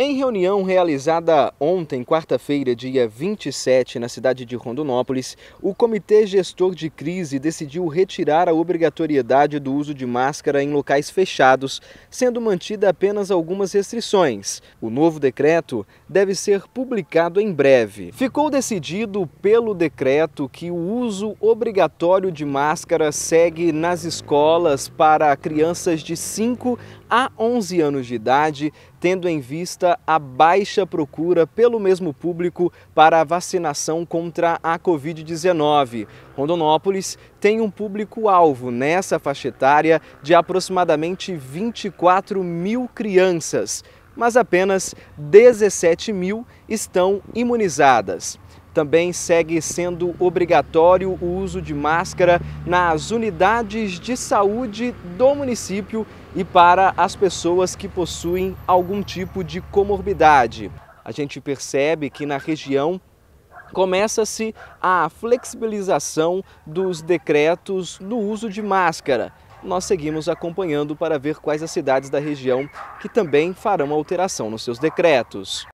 Em reunião realizada ontem, quarta-feira, dia 27, na cidade de Rondonópolis, o Comitê Gestor de Crise decidiu retirar a obrigatoriedade do uso de máscara em locais fechados, sendo mantida apenas algumas restrições. O novo decreto deve ser publicado em breve. Ficou decidido pelo decreto que o uso obrigatório de máscara segue nas escolas para crianças de 5 a 11 anos de idade, tendo em vista a baixa procura pelo mesmo público para a vacinação contra a Covid-19. Rondonópolis tem um público-alvo nessa faixa etária de aproximadamente 24 mil crianças, mas apenas 17 mil estão imunizadas. Também segue sendo obrigatório o uso de máscara nas unidades de saúde do município e para as pessoas que possuem algum tipo de comorbidade. A gente percebe que na região começa-se a flexibilização dos decretos no uso de máscara. Nós seguimos acompanhando para ver quais as cidades da região que também farão alteração nos seus decretos.